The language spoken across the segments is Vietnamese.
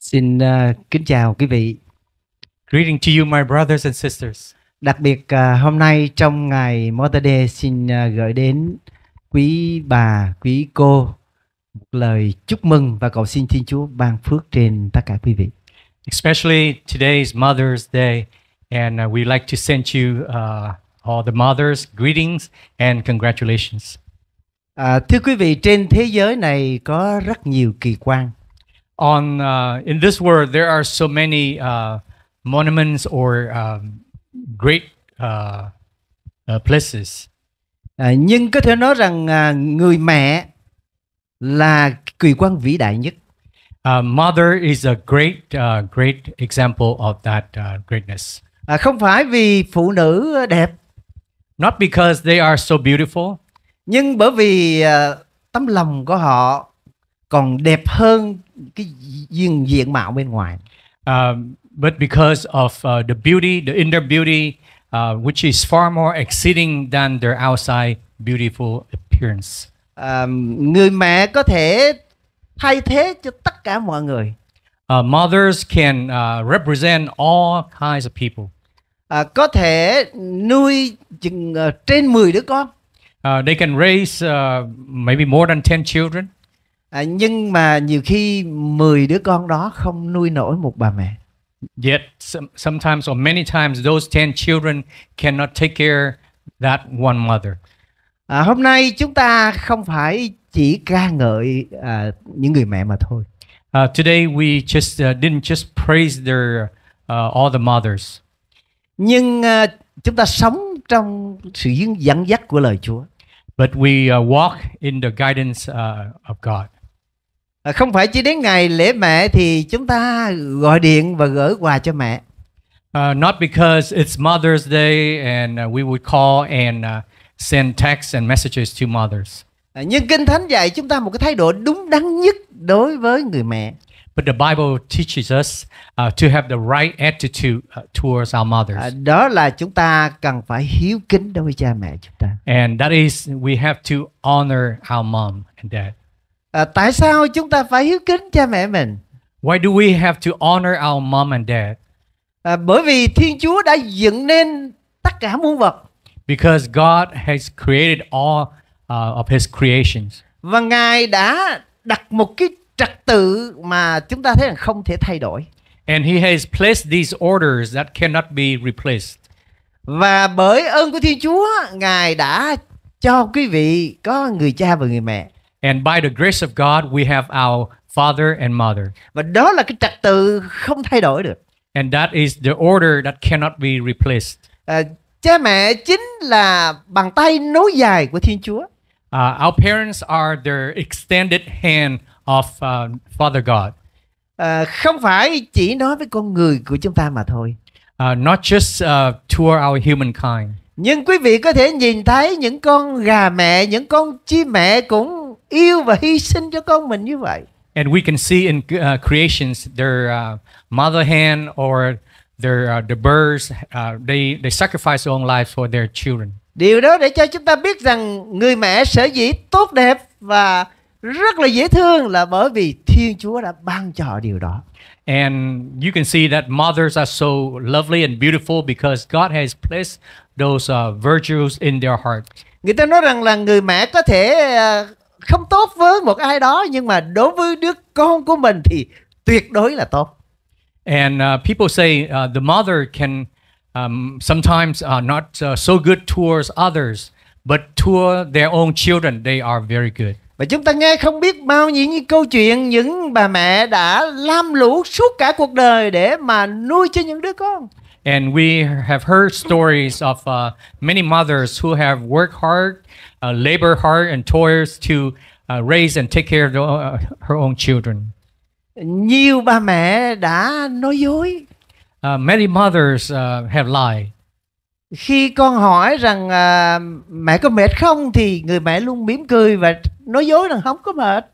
Xin uh, kính chào quý vị. Greeting to you my brothers and sisters. Đặc biệt uh, hôm nay trong ngày Mother Day xin uh, gửi đến quý bà, quý cô một lời chúc mừng và cầu xin Thiên Chúa ban phước trên tất cả quý vị. Especially today Mother's Day and uh, we like to send you uh, all the mothers greetings and congratulations. À, thưa quý vị, trên thế giới này có rất nhiều kỳ quan on uh, in this world there are so many uh, monuments or um, great uh, uh, places. À, nhưng có thể nói rằng à, người mẹ là kỳ quan vĩ đại nhất. Uh, mother is a great uh, great example of that uh, greatness. À, không phải vì phụ nữ đẹp. Not because they are so beautiful. Nhưng bởi vì uh, tấm lòng của họ còn đẹp hơn cái diện diện mạo bên ngoài. Um, but because of uh, the beauty, the inner beauty, uh, which is far more exceeding than their outside beautiful appearance. Um, người mẹ có thể thay thế cho tất cả mọi người. Uh, mothers can uh, represent all kinds of people. Uh, có thể nuôi chừng uh, trên 10 đứa con. Uh, they can raise uh, maybe more than 10 children à, nhưng mà nhiều khi 10 đứa con đó không nuôi nổi một bà mẹ yet some, sometimes or many times those 10 children cannot take care that one mother à, hôm nay chúng ta không phải chỉ ca ngợi à, những người mẹ mà thôi uh, today we just uh, didn't just praise their uh, all the mothers nhưng uh, chúng ta sống trong sự dẫn dắt của lời Chúa but we uh, walk in the guidance uh, of God À, không phải chỉ đến ngày lễ mẹ thì chúng ta gọi điện và gửi quà cho mẹ Uh, not because it's Mother's Day and uh, we would call and uh, send texts and messages to mothers. À, nhưng Kinh Thánh dạy chúng ta một cái thái độ đúng đắn nhất đối với người mẹ. But the Bible teaches us uh, to have the right attitude uh, towards our mothers. À, đó là chúng ta cần phải hiếu kính đối với cha mẹ chúng ta. And that is we have to honor our mom and dad. À, tại sao chúng ta phải hiếu kính cha mẹ mình? Why do we have to honor our mom and dad? À, bởi vì Thiên Chúa đã dựng nên tất cả muôn vật. Because God has created all uh, of his creations. Và Ngài đã đặt một cái trật tự mà chúng ta thấy là không thể thay đổi. And he has placed these orders that cannot be replaced. Và bởi ơn của Thiên Chúa, Ngài đã cho quý vị có người cha và người mẹ. And by the grace of God, we have our father and mother. Và đó là cái trật tự không thay đổi được. And that is the order that cannot be replaced. À, cha mẹ chính là bàn tay nối dài của Thiên Chúa. Uh, our parents are the extended hand of uh, Father God. Uh, không phải chỉ nói với con người của chúng ta mà thôi. Uh, not just uh, toward our humankind. Nhưng quý vị có thể nhìn thấy những con gà mẹ, những con chim mẹ cũng yêu và hy sinh cho con mình như vậy. And we can see in uh, creations their uh, mother hen or their uh, the birds uh, they they sacrifice their own lives for their children. Điều đó để cho chúng ta biết rằng người mẹ sở dĩ tốt đẹp và rất là dễ thương là bởi vì Thiên Chúa đã ban cho điều đó. And you can see that mothers are so lovely and beautiful because God has placed those uh, virtues in their heart. Người ta nói rằng là người mẹ có thể uh, không tốt với một ai đó nhưng mà đối với đứa con của mình thì tuyệt đối là tốt. And uh, people say uh, the mother can um, sometimes are uh, not uh, so good towards others, but toward their own children they are very good. Và chúng ta nghe không biết bao nhiêu những câu chuyện những bà mẹ đã lam lũ suốt cả cuộc đời để mà nuôi cho những đứa con. And we have heard stories of uh, many mothers who have worked hard uh, labor hard and toils to uh, raise and take care of the, uh, her own children. Nhiều bà mẹ đã nói dối. Uh, many mothers uh, have lied. Khi con hỏi rằng uh, mẹ có mệt không thì người mẹ luôn mỉm cười và nói dối rằng không có mệt.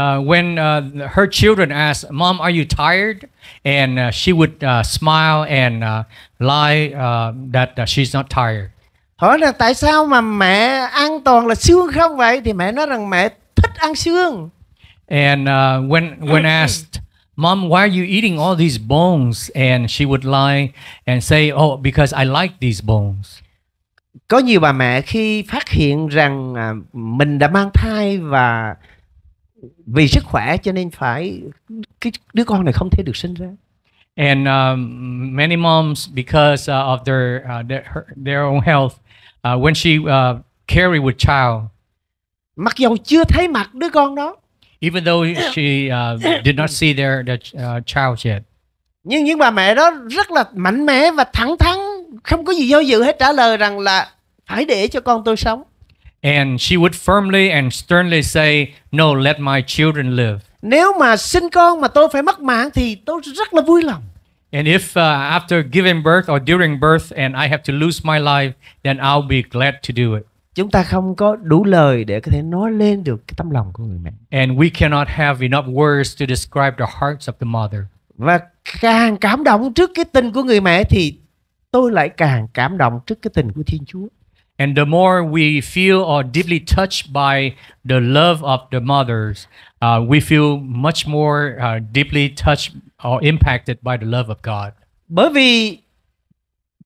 Uh, when uh, her children ask, "Mom, are you tired?" and uh, she would uh, smile and uh, lie uh, that uh, she's not tired. hỏi là tại sao mà mẹ ăn toàn là xương không vậy thì mẹ nói rằng mẹ thích ăn xương and uh, when when asked mom why are you eating all these bones and she would lie and say oh because I like these bones có nhiều bà mẹ khi phát hiện rằng à, mình đã mang thai và vì sức khỏe cho nên phải cái đứa con này không thể được sinh ra And um, many moms, because uh, of their uh, their, their own health, uh, when she uh, carried with child. Mặc dù chưa thấy mặt đứa con đó. Even though she uh, did not see their, their uh, child yet. Nhưng những bà mẹ đó rất là mạnh mẽ và thẳng thắn, không có gì do dự hết trả lời rằng là phải để cho con tôi sống. And she would firmly and sternly say, "No, let my children live." Nếu mà sinh con mà tôi phải mất mạng thì tôi rất là vui lòng. And if uh, after giving birth or during birth and I have to lose my life, then I'll be glad to do it. Chúng ta không có đủ lời để có thể nói lên được cái tấm lòng của người mẹ. And we cannot have enough words to describe the hearts of the mother. Và càng cảm động trước cái tình của người mẹ thì tôi lại càng cảm động trước cái tình của Thiên Chúa. And the more we feel or deeply touched by the love of the mothers, uh, we feel much more uh, deeply touched or impacted by the love of God. Bởi vì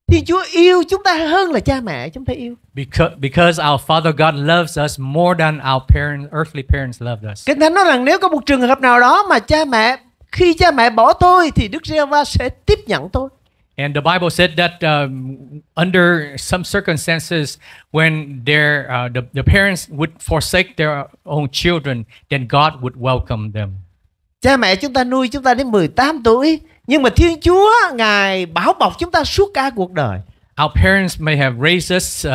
Thì Chúa yêu chúng ta hơn là cha mẹ chúng ta yêu. Because because our Father God loves us more than our parents earthly parents loved us. Kinh Thánh nói rằng nếu có một trường hợp nào đó mà cha mẹ khi cha mẹ bỏ tôi thì Đức giê va sẽ tiếp nhận tôi. And the Bible said that um, under some circumstances, when their, uh, the, the parents would forsake their own children, then God would welcome them. Cha mẹ chúng ta nuôi chúng ta đến 18 tuổi, nhưng mà Thiên Chúa Ngài bảo bọc chúng ta suốt cả cuộc đời. Our parents may have raised us uh,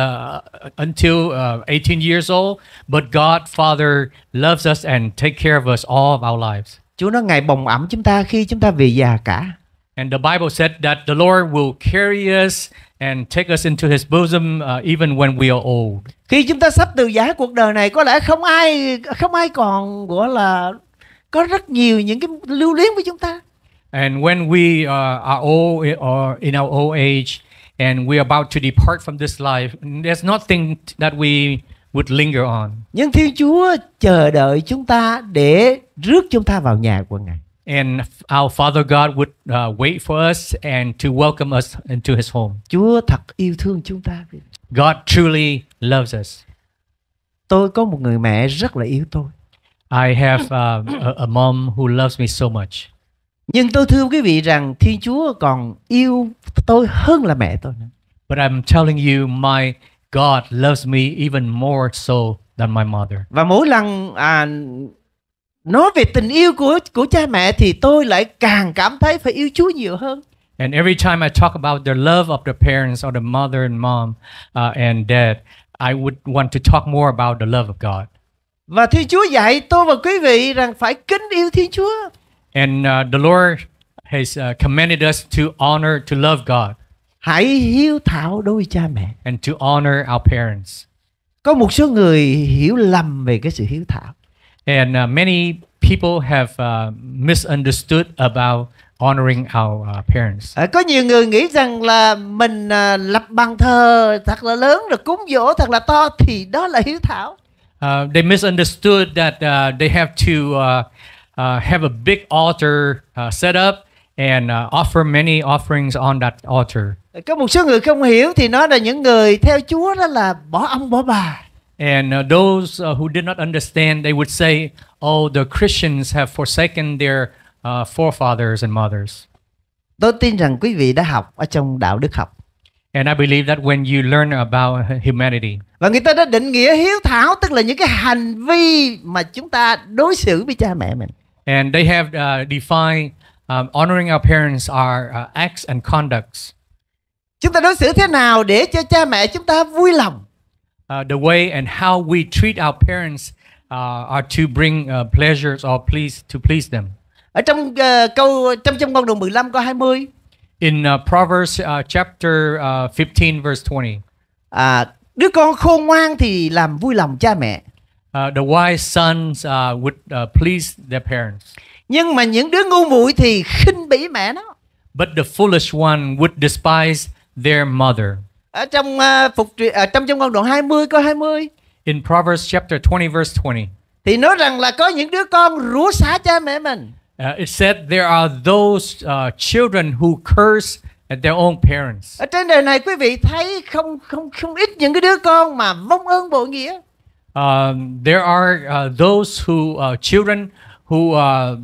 until uh, 18 years old, but God Father loves us and take care of us all of our lives. Chúa nó Ngài bồng ẩm chúng ta khi chúng ta về già cả. And the Bible said that the Lord will carry us and take us into his bosom uh, even when we are old. Khi chúng ta sắp từ giã cuộc đời này có lẽ không ai không ai còn gọi là có rất nhiều những cái lưu luyến với chúng ta. And when we uh, are old or in our old age and we are about to depart from this life, there's nothing that we would linger on. Nhưng Thiên Chúa chờ đợi chúng ta để rước chúng ta vào nhà của Ngài and our Father God would uh, wait for us and to welcome us into His home. Chúa thật yêu thương chúng ta. God truly loves us. Tôi có một người mẹ rất là yêu tôi. I have uh, a, a mom who loves me so much. Nhưng tôi thưa quý vị rằng Thiên Chúa còn yêu tôi hơn là mẹ tôi But I'm telling you, my God loves me even more so than my mother. Và mỗi lần à, nói về tình yêu của của cha mẹ thì tôi lại càng cảm thấy phải yêu Chúa nhiều hơn. And every time I talk about the love of the parents or the mother and mom uh, and dad, I would want to talk more about the love of God. Và Thiên Chúa dạy tôi và quý vị rằng phải kính yêu Thiên Chúa. And uh, the Lord has uh, commanded us to honor to love God. Hãy hiếu thảo đôi cha mẹ. And to honor our parents. Có một số người hiểu lầm về cái sự hiếu thảo. And uh, many people have uh, misunderstood about honoring our uh, parents. À, có nhiều người nghĩ rằng là mình uh, lập bàn thờ thật là lớn rồi cúng dỗ thật là to thì đó là hiếu thảo. Uh, they misunderstood that uh, they have to uh, uh, have a big altar uh, set up and uh, offer many offerings on that altar. Có một số người không hiểu thì nói là những người theo Chúa đó là bỏ ông bỏ bà. And uh, those uh, who did not understand, they would say, oh, the Christians have forsaken their uh, forefathers and mothers. Tôi tin rằng quý vị đã học ở trong đạo đức học. And I believe that when you learn about humanity. Và người ta đã định nghĩa hiếu thảo tức là những cái hành vi mà chúng ta đối xử với cha mẹ mình. And they have uh, defined um, honoring our parents are uh, acts and conducts. Chúng ta đối xử thế nào để cho cha mẹ chúng ta vui lòng? uh, the way and how we treat our parents uh, are to bring uh, pleasures or please to please them. Ở trong uh, câu trong trong con đường 15 câu 20. In uh, Proverbs uh, chapter uh, 15 verse 20. À đứa con khôn ngoan thì làm vui lòng cha mẹ. Uh, the wise sons uh, would uh, please their parents. Nhưng mà những đứa ngu muội thì khinh bỉ mẹ nó. But the foolish one would despise their mother. Ở trong uh, phục truyền ở à, trong trong con đoạn 20 câu 20. In Proverbs chapter 20 verse 20. Thì nói rằng là có những đứa con rủa xả cha mẹ mình. Uh, it said there are those uh, children who curse at their own parents. Ở trên đời này quý vị thấy không không không ít những cái đứa con mà vong ơn bội nghĩa. Um, there are uh, those who uh, children who uh,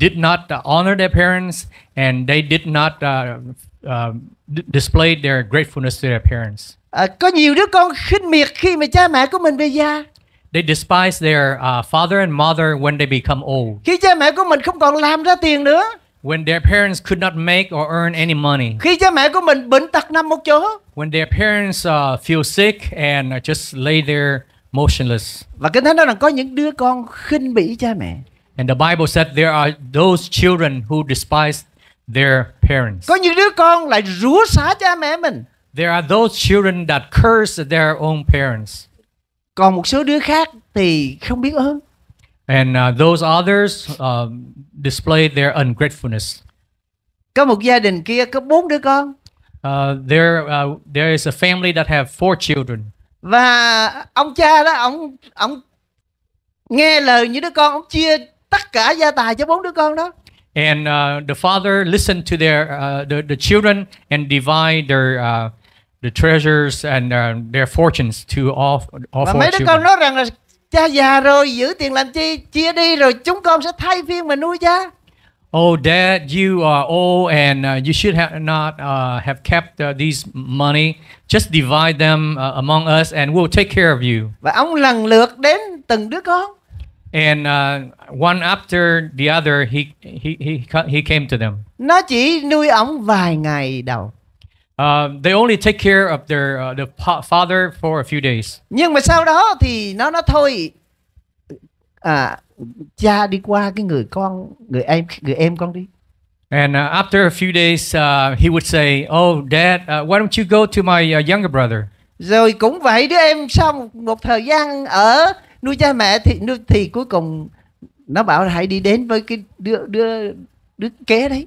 did not honor their parents and they did not uh, Um, displayed their gratefulness to their parents. À, có nhiều đứa con khinh miệt khi mà cha mẹ của mình về già. They despise their uh, father and mother when they become old. Khi cha mẹ của mình không còn làm ra tiền nữa. When their parents could not make or earn any money. Khi cha mẹ của mình bệnh tật nằm một chỗ. When their parents uh, feel sick and uh, just lay there motionless. Và Kinh Thánh nói rằng có những đứa con khinh bỉ cha mẹ. And the Bible said there are those children who despise their parents. Có những đứa con lại rủa xả cha mẹ mình. There are those children that curse their own parents. Còn một số đứa khác thì không biết ơn. And uh, those others uh, display their ungratefulness. Có một gia đình kia có bốn đứa con. Uh, there uh, there is a family that have four children. Và ông cha đó ông ông nghe lời những đứa con ông chia tất cả gia tài cho bốn đứa con đó. And uh, the father listened to their uh, the, the children and divide their uh, the treasures and uh, their fortunes to all all Và four mấy đứa con nói rằng là cha già rồi giữ tiền làm chi chia đi rồi chúng con sẽ thay phiên mà nuôi cha. Oh, Dad, you are old, and uh, you should have not uh, have kept uh, these money. Just divide them uh, among us, and we'll take care of you. Và ông lần lượt đến từng đứa con and uh, one after the other he he he he came to them. Nó chỉ nuôi ông vài ngày đầu. Uh, they only take care of their uh, the father for a few days. Nhưng mà sau đó thì nó nó thôi à cha đi qua cái người con người em người em con đi. And uh, after a few days uh, he would say, "Oh dad, uh, why don't you go to my uh, younger brother?" Rồi cũng vậy đứa em sau một thời gian ở nuôi cha mẹ thì thì cuối cùng nó bảo là hãy đi đến với cái đứa đứa đứa kế đấy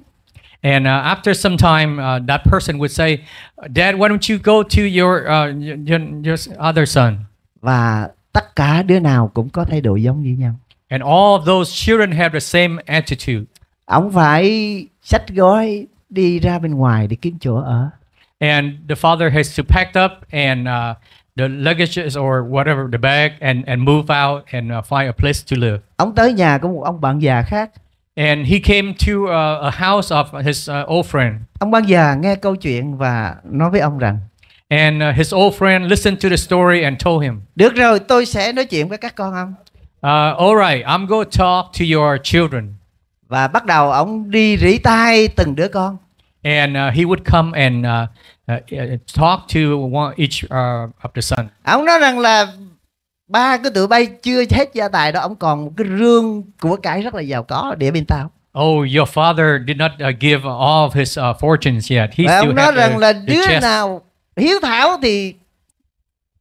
And uh, after some time, uh, that person would say, "Dad, why don't you go to your uh, your, your other son?" Và tất cả đứa nào cũng có thái độ giống như nhau. And all of those children have the same attitude. Ông phải sách gói đi ra bên ngoài để kiếm chỗ ở. And the father has to pack up and uh, the luggage or whatever the bag and and move out and uh, find a place to live. Ông tới nhà của một ông bạn già khác. And he came to a, uh, a house of his uh, old friend. Ông bạn già nghe câu chuyện và nói với ông rằng. And uh, his old friend listened to the story and told him. Được rồi, tôi sẽ nói chuyện với các con ông. Uh, all right, I'm going to talk to your children. Và bắt đầu ông đi rỉ tai từng đứa con. And uh, he would come and uh, Uh, uh, talk to one each uh, of the son. Ông nói rằng là ba cái tụi bay chưa hết gia tài đó, ông còn một cái rương của cái rất là giàu có để bên tao. Oh, your father did not uh, give all of his uh, fortunes yet. He still ông nói rằng a, là đứa nào hiếu thảo thì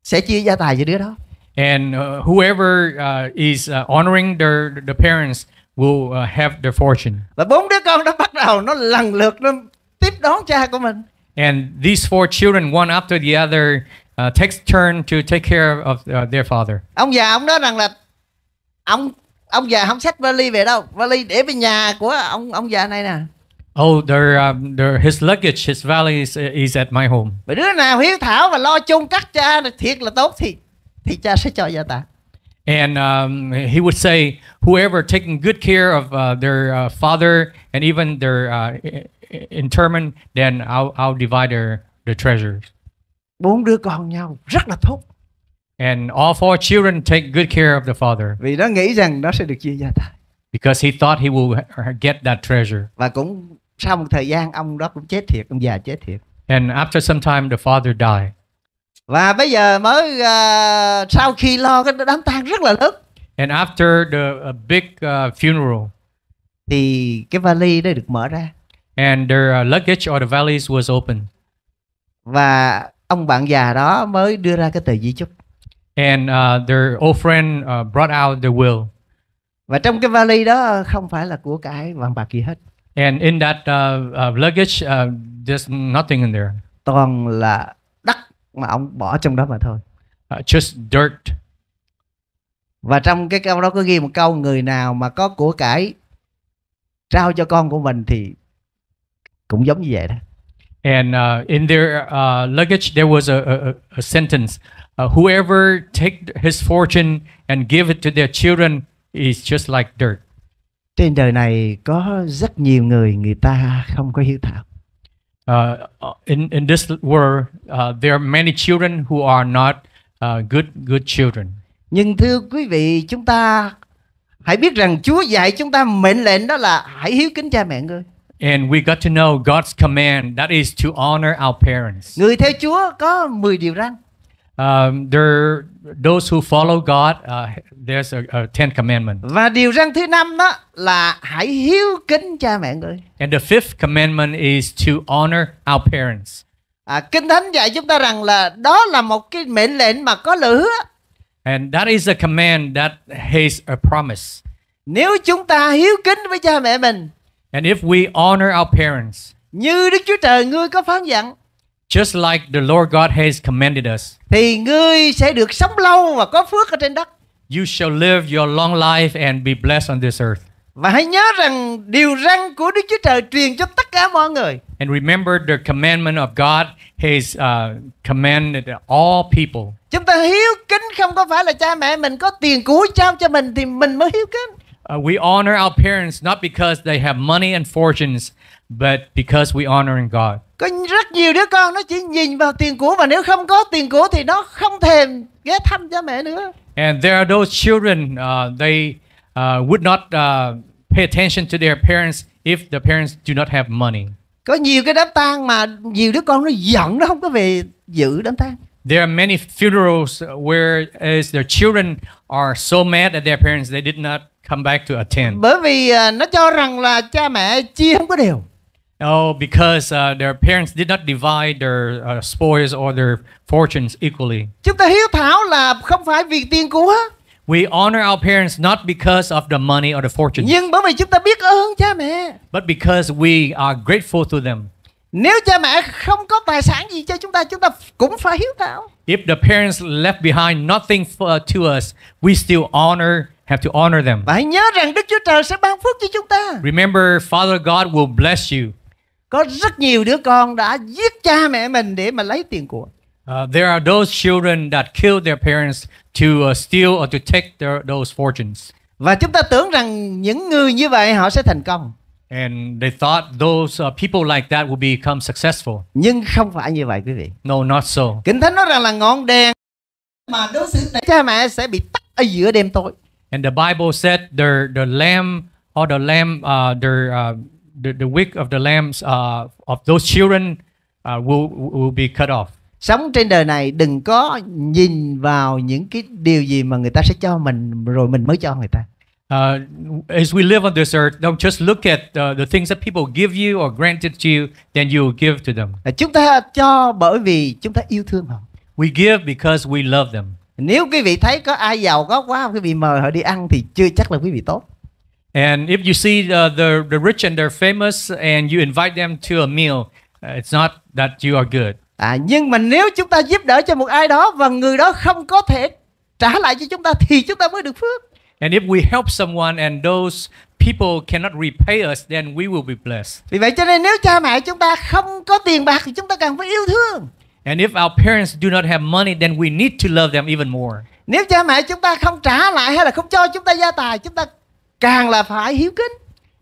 sẽ chia gia tài cho đứa đó. And uh, whoever uh, is uh, honoring their the parents will uh, have their fortune. Và bốn đứa con đó bắt đầu nó lần lượt nó tiếp đón cha của mình. And these four children, one after the other, uh, takes turn to take care of uh, their father. Ông già ông nói rằng là ông ông già không xách vali về đâu, vali để về nhà của ông ông già này nè. Oh, their, um, their, his luggage, his vali is, is at my home. Mà đứa nào hiếu thảo và lo chung các cha thiệt là tốt thì thì cha sẽ cho gia tài. And um, he would say, whoever taking good care of uh, their uh, father and even their uh, in interment, then I'll I'll divide the, the treasures. Bốn đứa con nhau rất là tốt. And all four children take good care of the father. Vì nó nghĩ rằng nó sẽ được chia gia tài. Because he thought he will get that treasure. Và cũng sau một thời gian ông đó cũng chết thiệt, ông già chết thiệt. And after some time the father died. Và bây giờ mới uh, sau khi lo cái đám tang rất là lớn. And after the uh, big uh, funeral thì cái vali đó được mở ra and their uh, luggage or the valise was open. Và ông bạn già đó mới đưa ra cái tờ di chúc. And uh, their old friend uh, brought out the will. Và trong cái vali đó không phải là của cái vàng bạc gì hết. And in that uh, uh, luggage uh, there's nothing in there. Toàn là đất mà ông bỏ trong đó mà thôi. Uh, just dirt. Và trong cái câu đó có ghi một câu người nào mà có của cải trao cho con của mình thì cũng giống như vậy đó and uh, in their uh, luggage there was a, a, a sentence uh, whoever take his fortune and give it to their children is just like dirt trên đời này có rất nhiều người người ta không có hiếu thảo uh, uh, in in this world uh, there are many children who are not uh, good good children nhưng thưa quý vị chúng ta hãy biết rằng Chúa dạy chúng ta mệnh lệnh đó là hãy hiếu kính cha mẹ ngươi And we got to know God's command that is to honor our parents. Người theo Chúa có 10 điều răn. Um, there those who follow God uh, there's a, a Ten Commandment. Và điều răn thứ năm đó là hãy hiếu kính cha mẹ người. And the fifth commandment is to honor our parents. À, Kinh Thánh dạy chúng ta rằng là đó là một cái mệnh lệnh mà có lời hứa. And that is a command that has a promise. Nếu chúng ta hiếu kính với cha mẹ mình And if we honor our parents, như Đức Chúa Trời ngươi có phán dặn, just like the Lord God has commanded us, thì ngươi sẽ được sống lâu và có phước ở trên đất. You shall live your long life and be blessed on this earth. Và hãy nhớ rằng điều răn của Đức Chúa Trời truyền cho tất cả mọi người. And remember the commandment of God He's uh, commanded all people. Chúng ta hiếu kính không có phải là cha mẹ mình có tiền của trao cho mình thì mình mới hiếu kính. Uh, we honor our parents not because they have money and fortunes, but because we honoring God. Có rất nhiều đứa con nó chỉ nhìn vào tiền của và nếu không có tiền của thì nó không thèm ghé thăm cha mẹ nữa. And there are those children uh, they uh, would not uh, pay attention to their parents if the parents do not have money. Có nhiều cái đám tang mà nhiều đứa con nó giận nó không có về dự đám tang. There are many funerals where as their children are so mad at their parents they did not come back to attend. Bởi vì uh, nó cho rằng là cha mẹ chia không có đều. Oh, because uh, their parents did not divide their uh, spoils or their fortunes equally. Chúng ta hiếu thảo là không phải vì tiền của. We honor our parents not because of the money or the fortune. Nhưng bởi vì chúng ta biết ơn cha mẹ. But because we are grateful to them. Nếu cha mẹ không có tài sản gì cho chúng ta, chúng ta cũng phải hiếu thảo. If the parents left behind nothing for, uh, to us, we still honor have to honor them. Và hãy nhớ rằng Đức Chúa Trời sẽ ban phước cho chúng ta. Remember, Father God will bless you. Có rất nhiều đứa con đã giết cha mẹ mình để mà lấy tiền của. Uh, there are those children that killed their parents to uh, steal or to take their, those fortunes. Và chúng ta tưởng rằng những người như vậy họ sẽ thành công. And they thought those uh, people like that will become successful. Nhưng không phải như vậy quý vị. No, not so. Kinh thánh nói rằng là ngọn đèn mà đối xử cha mẹ sẽ bị tắt ở giữa đêm tối. And the Bible said the the lamb or the lamb uh, the uh, the, the wick of the lambs uh, of those children uh, will will be cut off. Sống trên đời này đừng có nhìn vào những cái điều gì mà người ta sẽ cho mình rồi mình mới cho người ta uh, as we live on this earth, don't just look at uh, the things that people give you or granted to you, then you give to them. Chúng ta cho bởi vì chúng ta yêu thương họ. We give because we love them. Nếu quý vị thấy có ai giàu có quá quý vị mời họ đi ăn thì chưa chắc là quý vị tốt. And if you see the, uh, the, the rich and they're famous and you invite them to a meal, uh, it's not that you are good. À, nhưng mà nếu chúng ta giúp đỡ cho một ai đó và người đó không có thể trả lại cho chúng ta thì chúng ta mới được phước. And if we help someone and those people cannot repay us, then we will be blessed. Vì vậy cho nên nếu cha mẹ chúng ta không có tiền bạc thì chúng ta cần phải yêu thương. And if our parents do not have money, then we need to love them even more. Nếu cha mẹ chúng ta không trả lại hay là không cho chúng ta gia tài, chúng ta càng là phải hiếu kính.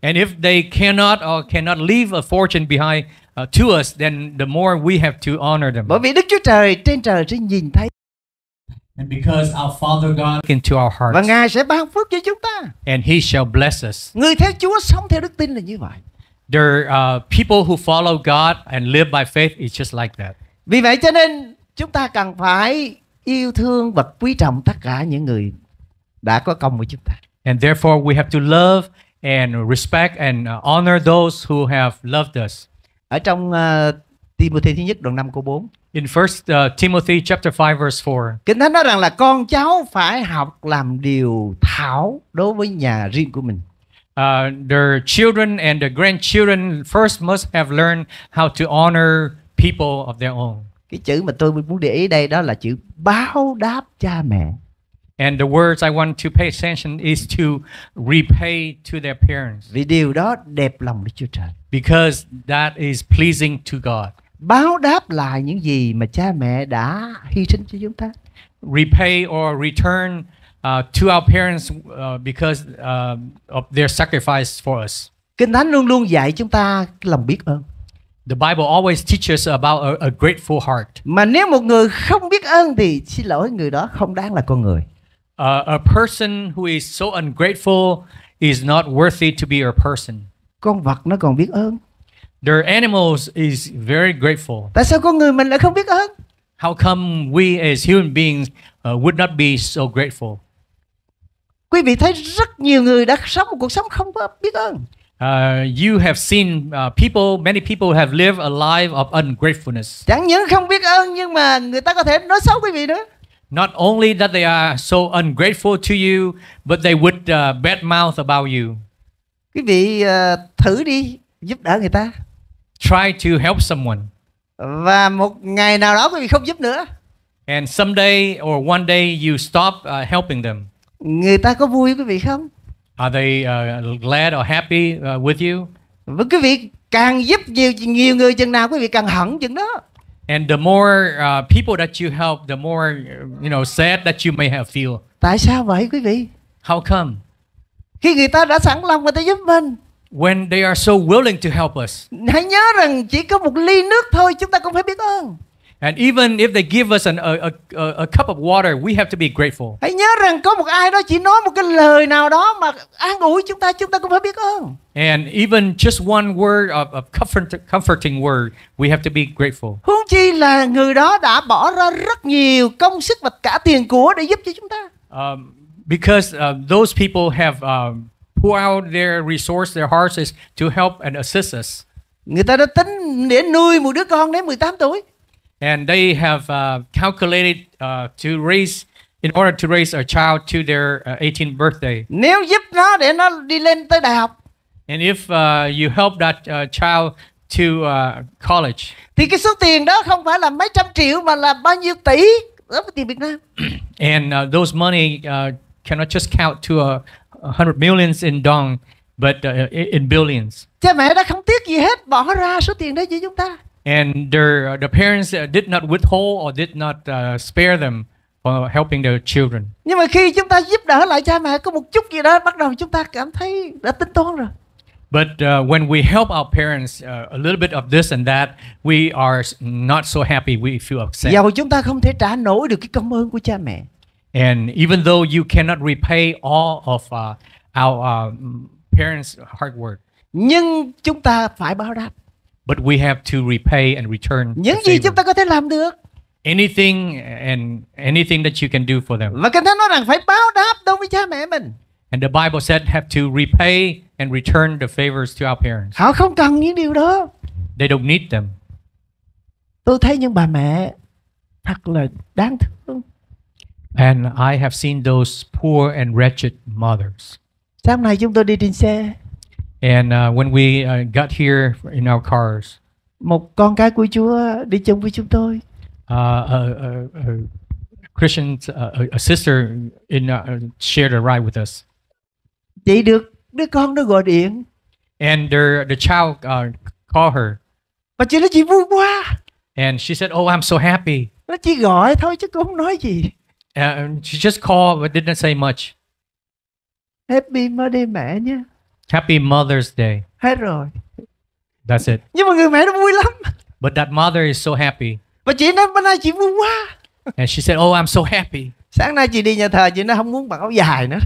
And if they cannot or cannot leave a fortune behind uh, to us, then the more we have to honor them. Bởi vì Đức Chúa Trời trên trời sẽ nhìn thấy And because our Father God into our hearts. Và Ngài sẽ ban phước cho chúng ta. And he shall bless us. Người theo Chúa sống theo đức tin là như vậy. There uh, people who follow God and live by faith is just like that. Vì vậy cho nên chúng ta cần phải yêu thương và quý trọng tất cả những người đã có công với chúng ta. And therefore we have to love and respect and honor those who have loved us. Ở trong uh, Timothy thứ nhất đoạn 5 câu 4. In first uh, Timothy chapter 5 verse 4. Kinh Thánh nói rằng là con cháu phải học làm điều thảo đối với nhà riêng của mình. Uh, their children and the grandchildren first must have learned how to honor people of their own. Cái chữ mà tôi muốn để ý đây đó là chữ báo đáp cha mẹ. And the words I want to pay attention is to repay to their parents. Vì điều đó đẹp lòng Đức Chúa Trời. Because that is pleasing to God báo đáp lại những gì mà cha mẹ đã hy sinh cho chúng ta. Repay or return uh, to our parents uh, because uh, of their sacrifice for us. Kinh thánh luôn luôn dạy chúng ta lòng biết ơn. The Bible always teaches about a, a grateful heart. Mà nếu một người không biết ơn thì xin lỗi người đó không đáng là con người. Uh, a person who is so ungrateful is not worthy to be a person. Con vật nó còn biết ơn. Their animals is very grateful. Tại sao con người mình lại không biết ơn? How come we as human beings uh, would not be so grateful? Quý vị thấy rất nhiều người đã sống một cuộc sống không có biết ơn. Uh, you have seen uh, people, many people have lived a life of ungratefulness. Chẳng những không biết ơn nhưng mà người ta có thể nói xấu quý vị nữa. Not only that they are so ungrateful to you, but they would uh, bad mouth about you. Quý vị uh, thử đi giúp đỡ người ta try to help someone. Và một ngày nào đó quý vị không giúp nữa. And someday or one day you stop uh, helping them. Người ta có vui quý vị không? Are they uh, glad or happy uh, with you? Và quý vị càng giúp nhiều nhiều người chừng nào quý vị càng hận chừng đó. And the more uh, people that you help, the more you know sad that you may have feel. Tại sao vậy quý vị? How come? Khi người ta đã sẵn lòng người ta giúp mình when they are so willing to help us. Hãy nhớ rằng chỉ có một ly nước thôi chúng ta cũng phải biết ơn. And even if they give us an, a, a, a cup of water, we have to be grateful. Hãy nhớ rằng có một ai đó chỉ nói một cái lời nào đó mà an ủi chúng ta, chúng ta cũng phải biết ơn. And even just one word of, of comfort, comforting word, we have to be grateful. Huống chi là người đó đã bỏ ra rất nhiều công sức và cả tiền của để giúp cho chúng ta. Um, because uh, those people have um, pour out their resource, their hearts to help and assist us. Người ta đã tính để nuôi một đứa con đến 18 tuổi. And they have uh, calculated uh, to raise in order to raise a child to their uh, 18th birthday. Nếu giúp nó để nó đi lên tới đại học. And if uh, you help that uh, child to uh, college. Thì cái số tiền đó không phải là mấy trăm triệu mà là bao nhiêu tỷ đó là tiền Việt Nam. And uh, those money uh, cannot just count to a 100 millions in dong but uh, in billions. Cha mẹ đã không tiếc gì hết bỏ ra số tiền đó cho chúng ta. And their, uh, the parents uh, did not withhold or did not uh, spare them for helping their children. Nhưng mà khi chúng ta giúp đỡ lại cha mẹ có một chút gì đó bắt đầu chúng ta cảm thấy đã tính toán rồi. But uh, when we help our parents uh, a little bit of this and that, we are not so happy. We feel upset. Dầu chúng ta không thể trả nổi được cái công ơn của cha mẹ. And even though you cannot repay all of uh, our uh, parents' hard work, nhưng chúng ta phải báo đáp. But we have to repay and return. Những gì chúng ta có thể làm được. Anything and anything that you can do for them. Và kinh thánh nói rằng phải báo đáp đối với cha mẹ mình. And the Bible said have to repay and return the favors to our parents. Họ không cần những điều đó. They don't need them. Tôi thấy những bà mẹ thật là đáng thương And I have seen those poor and wretched mothers. Sáng nay chúng tôi đi trên xe. And uh, when we uh, got here in our cars. Một con cái của Chúa đi chung với chúng tôi. Uh, a, a, a Christian, uh, a, a sister in, uh, shared a ride with us. Chị được đứa con nó gọi điện. And their, the child uh, called her. Và chị nói chị vui quá. And she said, oh, I'm so happy. Nó chỉ gọi thôi chứ cũng không nói gì. Uh, she just called but didn't say much. Happy Mother mẹ nhé. Happy Mother's Day. Hết rồi. That's it. Nhưng mà người mẹ nó vui lắm. But that mother is so happy. Và chị nói bữa nay chị vui quá. And she said, "Oh, I'm so happy." Sáng nay chị đi nhà thờ chị nói không muốn mặc áo dài nữa.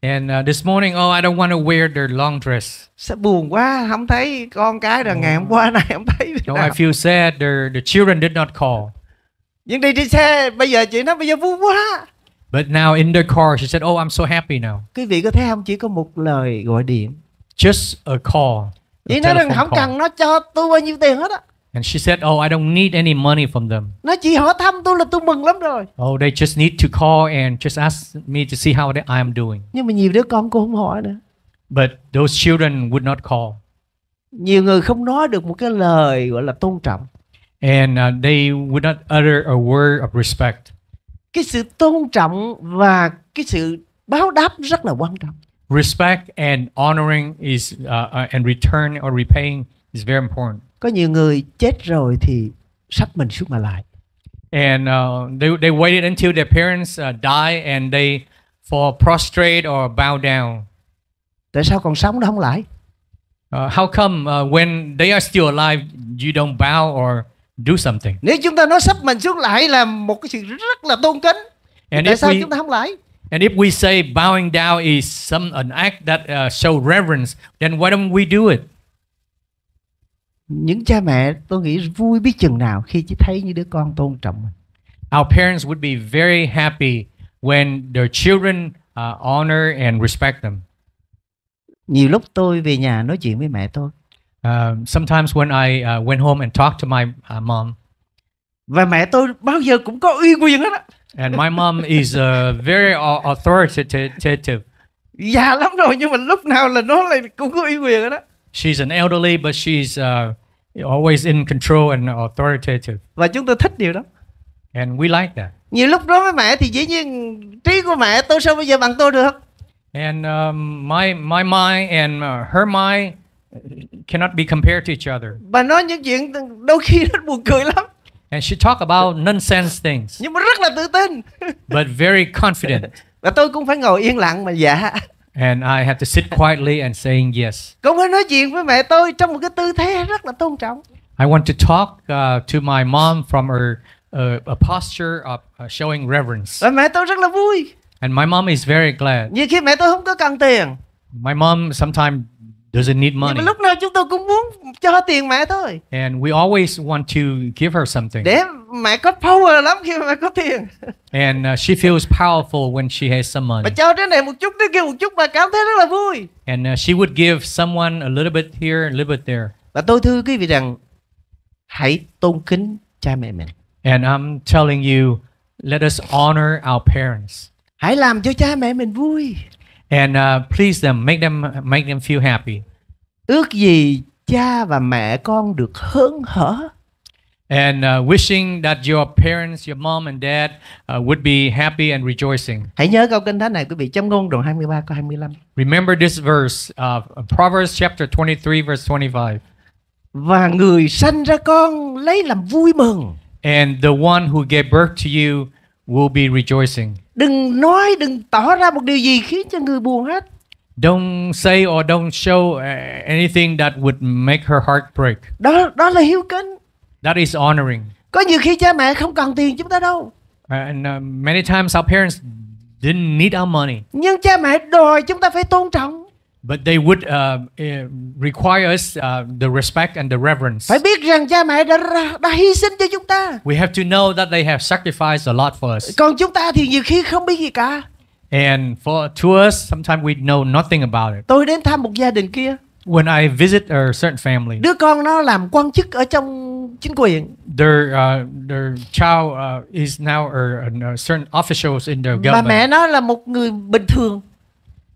And uh, this morning, oh, I don't want to wear their long dress. Sao buồn quá, không thấy con cái rồi ngày hôm oh. qua này không thấy. No, I feel sad. Their the children did not call. Nhưng đi trên xe bây giờ chị nói bây giờ vui quá. But now in the car she said, "Oh, I'm so happy now." Quý vị có thấy không? Chỉ có một lời gọi điện. Just a call. Chị nói rằng không cần nó cho tôi bao nhiêu tiền hết á. And she said, "Oh, I don't need any money from them." Nó chỉ hỏi thăm tôi là tôi mừng lắm rồi. Oh, they just need to call and just ask me to see how they, I am doing. Nhưng mà nhiều đứa con cô không hỏi nữa. But those children would not call. Nhiều người không nói được một cái lời gọi là tôn trọng and uh, they would not utter a word of respect. Cái sự tôn trọng và cái sự báo đáp rất là quan trọng. Respect and honoring is uh, uh, and return or repaying is very important. Có nhiều người chết rồi thì sắp mình xuống mà lại. And uh, they they waited until their parents uh, die and they fall prostrate or bow down. Tại sao còn sống nó không lại? Uh, how come uh, when they are still alive you don't bow or do something. Nếu chúng ta nói sắp mình xuống lại là một cái sự rất là tôn kính. And tại sao we, chúng ta không lại? And if we say bowing down is some an act that uh, show reverence, then why don't we do it? Những cha mẹ tôi nghĩ vui biết chừng nào khi chỉ thấy như đứa con tôn trọng mình. Our parents would be very happy when their children uh, honor and respect them. Nhiều lúc tôi về nhà nói chuyện với mẹ tôi Um, sometimes when I uh, went home and talked to my uh, mom. Và mẹ tôi bao giờ cũng có uy quyền hết á. And my mom is uh, very authoritative. Già lắm rồi nhưng mà lúc nào là nó lại cũng có uy quyền hết á. She's an elderly but she's uh, always in control and authoritative. Và chúng tôi thích điều đó. And we like that. Nhiều lúc đó với mẹ thì dĩ nhiên trí của mẹ tôi sao bây giờ bằng tôi được. And um, my my mind and uh, her mind cannot be compared to each other. Bà nói những chuyện đôi khi rất buồn cười lắm. And she talk about nonsense things. Nhưng mà rất là tự tin. but very confident. Và tôi cũng phải ngồi yên lặng mà dạ. And I have to sit quietly and saying yes. Cũng phải nói chuyện với mẹ tôi trong một cái tư thế rất là tôn trọng. I want to talk uh, to my mom from her uh, a posture of uh, showing reverence. Và mẹ tôi rất là vui. And my mom is very glad. Như khi mẹ tôi không có cần tiền. My mom sometimes doesn't need money. Nhưng mà lúc nào chúng tôi cũng muốn cho tiền mẹ thôi. And we always want to give her something. Để mẹ có power lắm khi mẹ có tiền. And uh, she feels powerful when she has some money. Bà cho thế này một chút, thế kia một chút, bà cảm thấy rất là vui. And uh, she would give someone a little bit here, a little bit there. Và tôi thưa quý vị rằng hãy tôn kính cha mẹ mình. And I'm telling you, let us honor our parents. Hãy làm cho cha mẹ mình vui and uh, please them make them make them feel happy. Ước gì cha và mẹ con được hớn hở. And uh, wishing that your parents, your mom and dad uh, would be happy and rejoicing. Hãy nhớ câu kinh thánh này quý vị trong ngôn đoạn 23 câu 25. Remember this verse uh, Proverbs chapter 23 verse 25. Và người sanh ra con lấy làm vui mừng. And the one who gave birth to you will be rejoicing. Đừng nói, đừng tỏ ra một điều gì khiến cho người buồn hết. Don't say or don't show uh, anything that would make her heart break. Đó đó là hiếu kính. That is honoring. Có nhiều khi cha mẹ không cần tiền chúng ta đâu. And uh, many times our parents didn't need our money. Nhưng cha mẹ đòi chúng ta phải tôn trọng. But they would uh, eh, require us uh, the respect and the reverence. Phải biết rằng cha mẹ đã đã hy sinh cho chúng ta. We have to know that they have sacrificed a lot for us. Còn chúng ta thì nhiều khi không biết gì cả. And for to us, sometimes we know nothing about it. Tôi đến thăm một gia đình kia. When I visit a certain family. Đứa con nó làm quan chức ở trong chính quyền. Their uh, their child uh, is now a, a certain officials in their government. Bà mẹ nó là một người bình thường.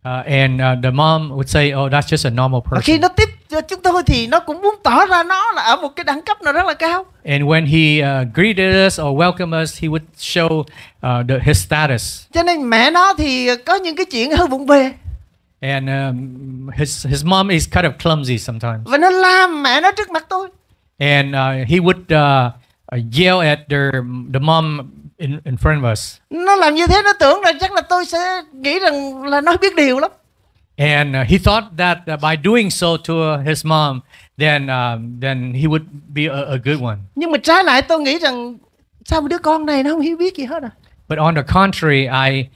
Uh, and uh, the mom would say, "Oh, that's just a normal person." khi nó tiếp chúng tôi thì nó cũng muốn tỏ ra nó là ở một cái đẳng cấp nó rất là cao. And when he uh, greeted us or welcomed us, he would show uh, the, his status. Cho nên mẹ nó thì có những cái chuyện hơi vụng về. And um, his his mom is kind of clumsy sometimes. Và nó la mẹ nó trước mặt tôi. And uh, he would uh, yell at their the mom in, in front of us. Nó làm như thế nó tưởng là chắc là tôi sẽ nghĩ rằng là nó biết điều lắm. And uh, he thought that uh, by doing so to uh, his mom, then um, then he would be a, a good one. Nhưng mà trái lại tôi nghĩ rằng sao đứa con này nó không hiểu biết gì hết à. But on the contrary, I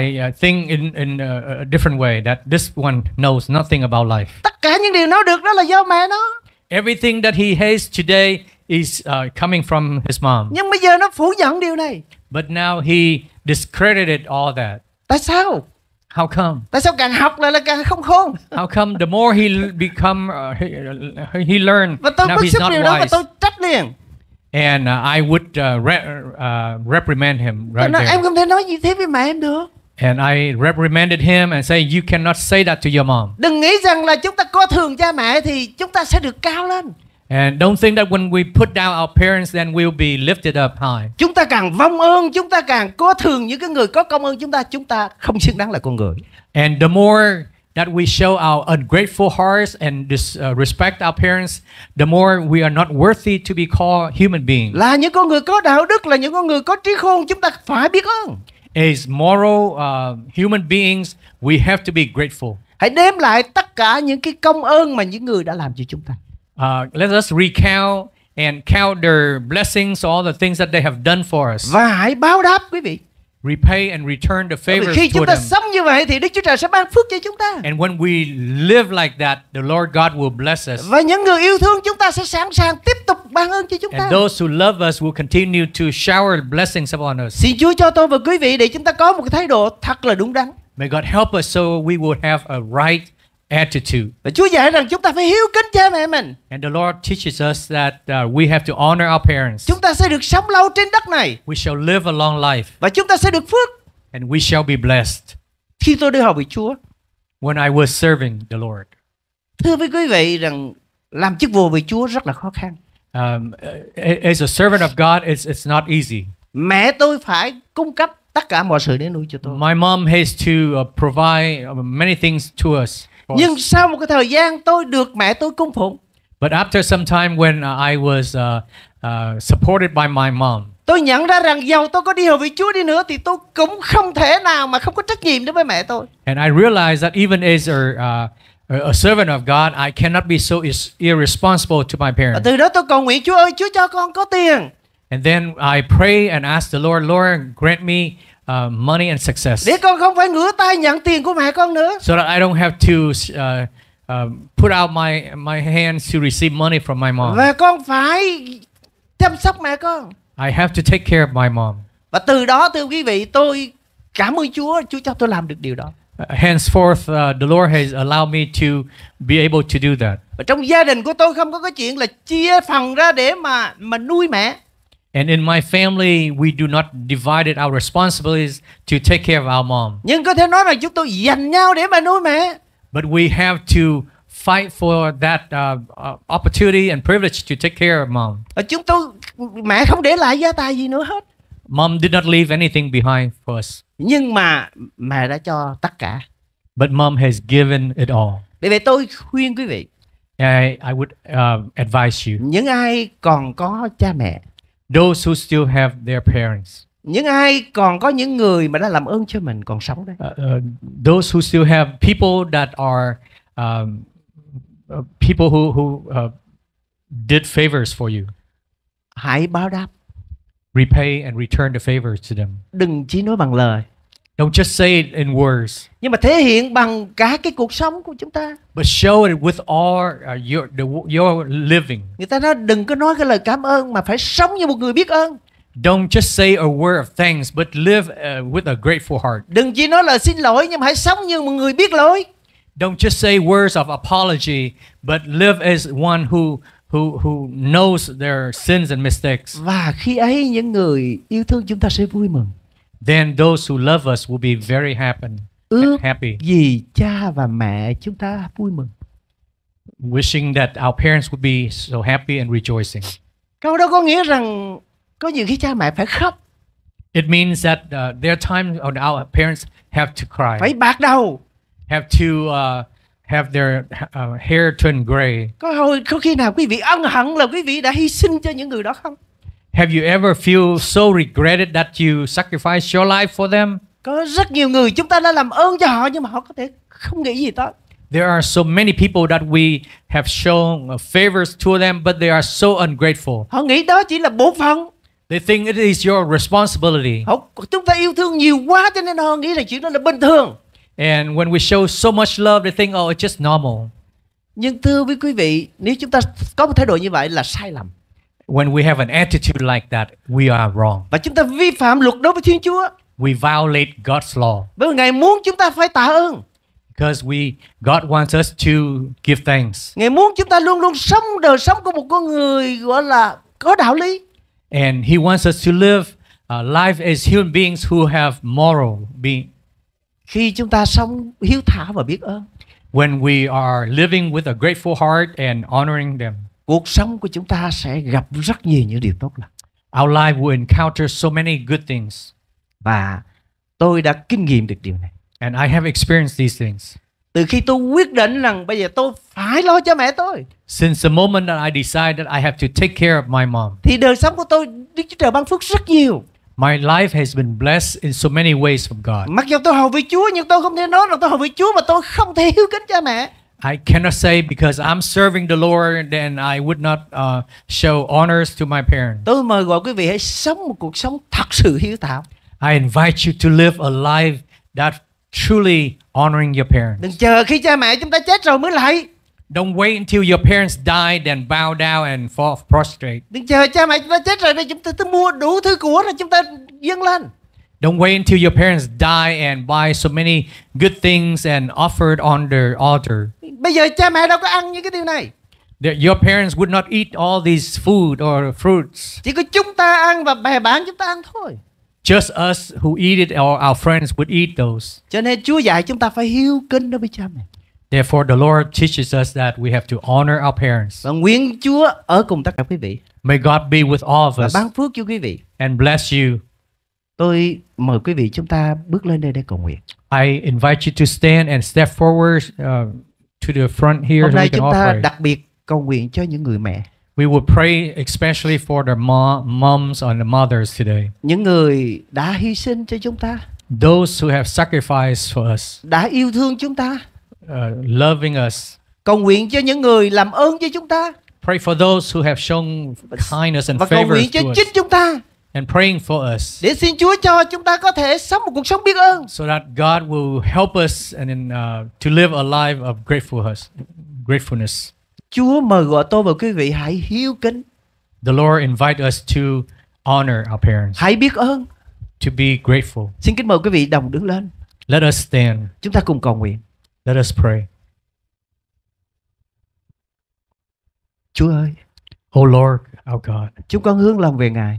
I uh, think in in uh, a different way that this one knows nothing about life. Tất cả những điều nó được đó là do mẹ nó. Everything that he has today is uh, coming from his mom. Nhưng bây giờ nó phủ nhận điều này. But now he discredited all that. Tại sao? How come? Tại sao càng học lại là càng không khôn? How come the more he become uh, he, uh, he learn và tôi now he's not điều wise. Đó và tôi trách liền. And uh, I would uh, re uh, reprimand him right tôi nói, there. Em không thể nói gì thế với mẹ em được. And I reprimanded him and say you cannot say that to your mom. Đừng nghĩ rằng là chúng ta coi thường cha mẹ thì chúng ta sẽ được cao lên. And don't think that when we put down our parents then we'll be lifted up high. Chúng ta càng vong ơn, chúng ta càng có thường những cái người có công ơn chúng ta, chúng ta không xứng đáng là con người. And the more that we show our ungrateful hearts and disrespect uh, our parents, the more we are not worthy to be called human beings. Là những con người có đạo đức, là những con người có trí khôn, chúng ta phải biết ơn. As moral uh, human beings, we have to be grateful. Hãy đếm lại tất cả những cái công ơn mà những người đã làm cho chúng ta uh, let us recount and count their blessings, all the things that they have done for us. Và hãy báo đáp quý vị. Repay and return the favors khi chúng ta sống như vậy thì Đức Chúa Trời sẽ ban phước cho chúng ta. And when we live like that, the Lord God will bless us. Và những người yêu thương chúng ta sẽ sẵn sàng tiếp tục ban ơn cho chúng ta. And those who love us will continue to shower blessings upon us. Xin Chúa cho tôi và quý vị để chúng ta có một cái thái độ thật là đúng đắn. May God help us so we will have a right attitude. Và Chúa dạy rằng chúng ta phải hiếu kính cha mẹ mình. And the Lord teaches us that uh, we have to honor our parents. Chúng ta sẽ được sống lâu trên đất này. We shall live a long life. Và chúng ta sẽ được phước. And we shall be blessed. Khi tôi đi học với Chúa, when I was serving the Lord. Thưa với quý vị rằng làm chức vụ với Chúa rất là khó khăn. Um, as a servant of God, it's it's not easy. Mẹ tôi phải cung cấp tất cả mọi sự để nuôi cho tôi. My mom has to uh, provide uh, many things to us. Nhưng sau một cái thời gian tôi được mẹ tôi cung phụng. But after some time when uh, I was uh, uh, supported by my mom. Tôi nhận ra rằng giàu tôi có đi hầu với Chúa đi nữa thì tôi cũng không thể nào mà không có trách nhiệm đối với mẹ tôi. And I realized that even as a uh, a servant of God, I cannot be so irresponsible to my parents. từ đó tôi cầu nguyện Chúa ơi, Chúa cho con có tiền. And then I pray and ask the Lord, Lord, grant me uh, money and success. Để con không phải ngửa tay nhận tiền của mẹ con nữa. So that I don't have to uh, uh, put out my my hands to receive money from my mom. Và con phải chăm sóc mẹ con. I have to take care of my mom. Và từ đó thưa quý vị, tôi cảm ơn Chúa, Chúa cho tôi làm được điều đó. Uh, henceforth, uh, the Lord has allowed me to be able to do that. Và trong gia đình của tôi không có cái chuyện là chia phần ra để mà mà nuôi mẹ. And in my family, we do not divided our responsibilities to take care of our mom. Nhưng có thể nói là chúng tôi dành nhau để mà nuôi mẹ. But we have to fight for that uh, uh opportunity and privilege to take care of mom. Chúng tôi mẹ không để lại gia tài gì nữa hết. Mom did not leave anything behind for us. Nhưng mà mẹ đã cho tất cả. But mom has given it all. Vì vậy tôi khuyên quý vị. I, I would uh, advise you. Những ai còn có cha mẹ. Those who still have their parents. Những ai còn có những người mà đã làm ơn cho mình còn sống đấy. Uh, uh, those who still have people that are um, uh, people who who uh, did favors for you. Hãy báo đáp. Repay and return the favors to them. Đừng chỉ nói bằng lời. Don't just say it in words. Nhưng mà thể hiện bằng cả cái cuộc sống của chúng ta. But show it with all uh, your the, your living. Người ta nói đừng có nói cái lời cảm ơn mà phải sống như một người biết ơn. Don't just say a word of thanks but live uh, with a grateful heart. Đừng chỉ nói lời xin lỗi nhưng mà hãy sống như một người biết lỗi. Don't just say words of apology but live as one who who who knows their sins and mistakes. Và khi ấy những người yêu thương chúng ta sẽ vui mừng then those who love us will be very happy. Ước happy. gì cha và mẹ chúng ta vui mừng. Wishing that our parents would be so happy and rejoicing. Câu đó có nghĩa rằng có nhiều khi cha mẹ phải khóc. It means that uh, there are times our parents have to cry. Phải bạc đầu. Have to uh, have their uh, hair turn gray. Có hồi có khi nào quý vị ân hận là quý vị đã hy sinh cho những người đó không? Have you ever feel so regretted that you sacrificed your life for them? Có rất nhiều người chúng ta đã làm ơn cho họ nhưng mà họ có thể không nghĩ gì tới. There are so many people that we have shown favors to them but they are so ungrateful. Họ nghĩ đó chỉ là bổn phận. They think it is your responsibility. Họ, chúng ta yêu thương nhiều quá cho nên họ nghĩ là chuyện đó là bình thường. And when we show so much love they think oh it's just normal. Nhưng thưa với quý vị, nếu chúng ta có một thái độ như vậy là sai lầm. When we have an attitude like that, we are wrong. Và chúng ta vi phạm luật đối với Thiên Chúa. We violate God's law. Bởi Ngài muốn chúng ta phải tạ ơn. Because we God wants us to give thanks. Ngài muốn chúng ta luôn luôn sống đời sống của một con người gọi là có đạo lý. And he wants us to live a life as human beings who have moral being. Khi chúng ta sống hiếu thảo và biết ơn. When we are living with a grateful heart and honoring them cuộc sống của chúng ta sẽ gặp rất nhiều những điều tốt lành. Our life will encounter so many good things. Và tôi đã kinh nghiệm được điều này. And I have experienced these things. Từ khi tôi quyết định rằng bây giờ tôi phải lo cho mẹ tôi. Since the moment that I decided I have to take care of my mom. Thì đời sống của tôi Đức Chúa Trời ban phước rất nhiều. My life has been blessed in so many ways from God. Mặc dù tôi hầu với Chúa nhưng tôi không thể nói rằng tôi hầu với Chúa mà tôi không thể hiếu kính cha mẹ. I cannot say because I'm serving the Lord and I would not uh, show honors to my parents. Tôi mời gọi quý vị hãy sống một cuộc sống thật sự hiếu thảo. I invite you to live a life that truly honoring your parents. Đừng chờ khi cha mẹ chúng ta chết rồi mới lại. Don't wait until your parents die then bow down and fall prostrate. Đừng chờ cha mẹ chúng ta chết rồi để chúng ta mua đủ thứ của rồi chúng ta dâng lên. Don't wait until your parents die and buy so many good things and offered on their altar. Bây giờ cha mẹ đâu có ăn những cái điều này. That your parents would not eat all these food or fruits. Chỉ có chúng ta ăn và bè bạn chúng ta ăn thôi. Just us who eat it or our friends would eat those. Cho nên Chúa dạy chúng ta phải hiếu kính đối với cha mẹ. Therefore the Lord teaches us that we have to honor our parents. Và nguyện Chúa ở cùng tất cả quý vị. May God be with all of us. Và ban phước cho quý vị. And bless you. Tôi mời quý vị chúng ta bước lên đây để cầu nguyện. I invite you to stand and step forward uh, to the front here. Hôm nay so chúng ta offer. đặc biệt cầu nguyện cho những người mẹ. We will pray especially for the moms and the mothers today. Những người đã hy sinh cho chúng ta. Those who have sacrificed for us. Đã yêu thương chúng ta. Uh, loving us. Cầu nguyện cho những người làm ơn cho chúng ta. Pray for those who have shown kindness and Và favor to us. Và cầu nguyện cho chính chúng ta and praying for us. Để xin Chúa cho chúng ta có thể sống một cuộc sống biết ơn. So that God will help us and then uh, to live a life of gratefulness. Gratefulness. Chúa mời gọi tôi và quý vị hãy hiếu kính. The Lord invite us to honor our parents. Hãy biết ơn. To be grateful. Xin kính mời quý vị đồng đứng lên. Let us stand. Chúng ta cùng cầu nguyện. Let us pray. Chúa ơi. Oh Lord, our God. Chúng con hướng lòng về Ngài.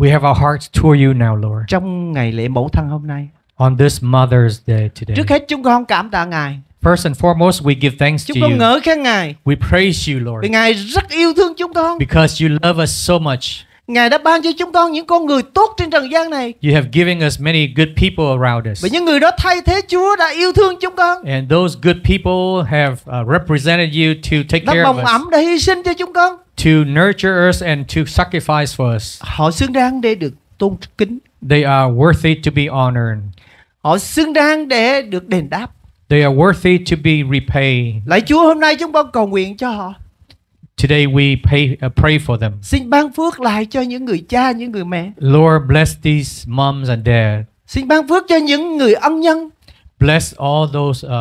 We have our hearts toward you now, Lord. Trong ngày lễ mẫu thân hôm nay. On this Mother's Day today. Trước hết chúng con cảm tạ Ngài. First and foremost, we give thanks chúng to con you. ngợi khen Ngài. We praise you, Lord. Vì Ngài rất yêu thương chúng con. Because you love us so much. Ngài đã ban cho chúng con những con người tốt trên trần gian này. You have given us many good people around us. Và những người đó thay thế Chúa đã yêu thương chúng con. And those good people have uh, represented you to take đã care of us. Đã bồng ẩm đã hy sinh cho chúng con to nurture us and to sacrifice for us. Họ xứng đáng để được tôn kính. They are worthy to be honored. Họ xứng đáng để được đền đáp. They are worthy to be repaid. Lạy Chúa hôm nay chúng con cầu nguyện cho họ. Today we pay, uh, pray for them. Xin ban phước lại cho những người cha, những người mẹ. Lord bless these moms and dads. Xin ban phước cho những người ân nhân. Bless all those uh,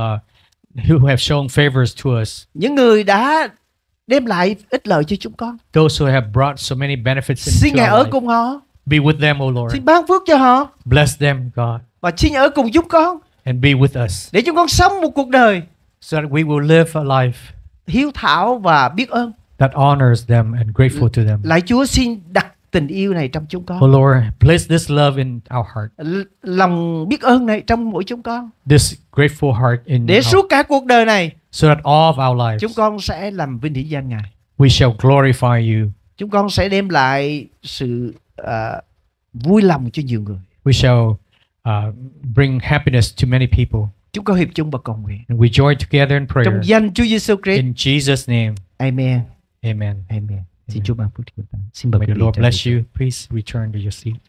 who have shown favors to us. Những người đã đem lại ích lợi cho chúng con. Those who have brought so many benefits into Xin Ngài ở cùng họ. Be with them, O Lord. Xin ban phước cho họ. Bless them, God. Và xin ở cùng chúng con. And be with us. Để chúng con sống một cuộc đời. So that we will live a life. Hiếu thảo và biết ơn. That honors them and grateful to them. Lạy Chúa xin đặt tình yêu này trong chúng con. Oh Lord, place this love in our heart. L- lòng biết ơn này trong mỗi chúng con. This grateful heart in Để suốt cả cuộc đời này so that all of our lives chúng con sẽ làm vinh hiển danh Ngài. We shall glorify you. Chúng con sẽ đem lại sự uh, vui lòng cho nhiều người. We shall uh, bring happiness to many people. Chúng con hiệp chung và cầu nguyện. And we join together in prayer. Trong danh Chúa Giêsu Christ. In Jesus name. Amen. Amen. Amen. Xin Chúa ban phước cho chúng ta. Xin mời quý vị. Lord bless you. Please return to your seat.